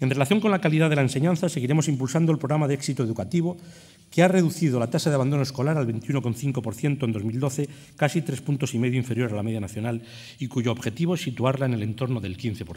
En relación con la calidad de la enseñanza, seguiremos impulsando el programa de éxito educativo, que ha reducido la tasa de abandono escolar al 21,5% en 2012, casi tres puntos y medio inferior a la media nacional, y cuyo objetivo es situarla en el entorno del 15%.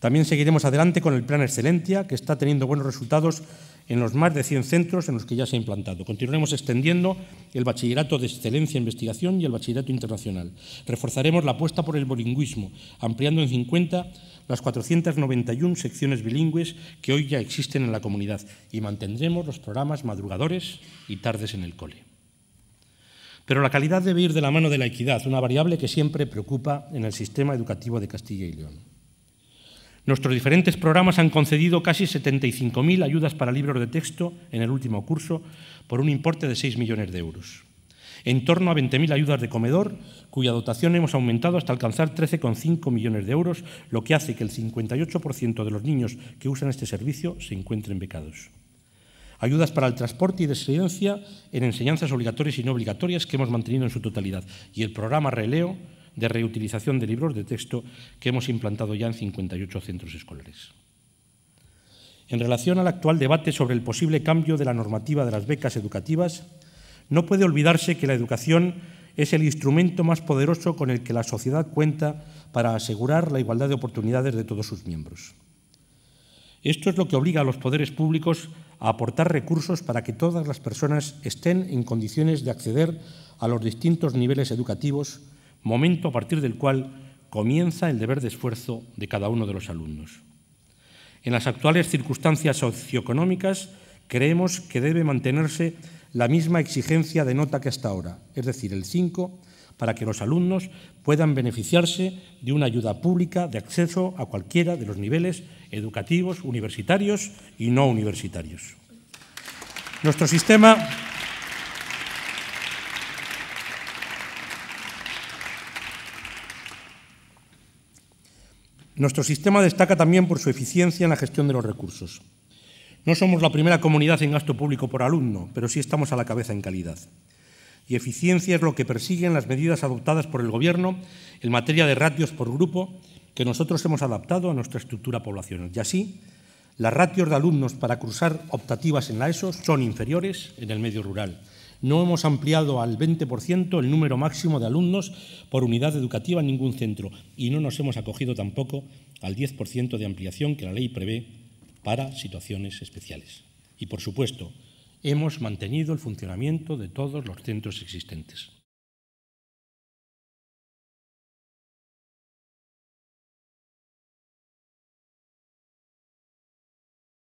También seguiremos adelante con el Plan Excelencia, que está teniendo buenos resultados en los más de 100 centros en los que ya se ha implantado. Continuaremos extendiendo el bachillerato de excelencia en investigación y el bachillerato internacional. Reforzaremos la apuesta por el bilingüismo, ampliando en 50 las 491 secciones bilingües que hoy ya existen en la comunidad y mantendremos los programas madrugadores y tardes en el cole. Pero la calidad debe ir de la mano de la equidad, una variable que siempre preocupa en el sistema educativo de Castilla y León. Nuestros diferentes programas han concedido casi 75.000 ayudas para libros de texto en el último curso por un importe de 6 millones de euros. En torno a 20.000 ayudas de comedor, cuya dotación hemos aumentado hasta alcanzar 13,5 millones de euros, lo que hace que el 58% de los niños que usan este servicio se encuentren becados ayudas para el transporte y de residencia en enseñanzas obligatorias y no obligatorias que hemos mantenido en su totalidad y el programa Releo de reutilización de libros de texto que hemos implantado ya en 58 centros escolares. En relación al actual debate sobre el posible cambio de la normativa de las becas educativas, no puede olvidarse que la educación es el instrumento más poderoso con el que la sociedad cuenta para asegurar la igualdad de oportunidades de todos sus miembros. Esto es lo que obliga a los poderes públicos a aportar recursos para que todas las personas estén en condiciones de acceder a los distintos niveles educativos, momento a partir del cual comienza el deber de esfuerzo de cada uno de los alumnos. En las actuales circunstancias socioeconómicas creemos que debe mantenerse la misma exigencia de nota que hasta ahora, es decir, el 5, para que los alumnos puedan beneficiarse de una ayuda pública de acceso a cualquiera de los niveles educativos, universitarios y no universitarios. Nuestro sistema Nuestro sistema destaca también por su eficiencia en la gestión de los recursos. No somos la primera comunidad en gasto público por alumno, pero sí estamos a la cabeza en calidad. Y eficiencia es lo que persiguen las medidas adoptadas por el Gobierno en materia de ratios por grupo que nosotros hemos adaptado a nuestra estructura poblacional. Y así, las ratios de alumnos para cruzar optativas en la ESO son inferiores en el medio rural no hemos ampliado al 20% el número máximo de alumnos por unidad educativa en ningún centro y no nos hemos acogido tampoco al 10% de ampliación que la ley prevé para situaciones especiales. Y, por supuesto, hemos mantenido el funcionamiento de todos los centros existentes.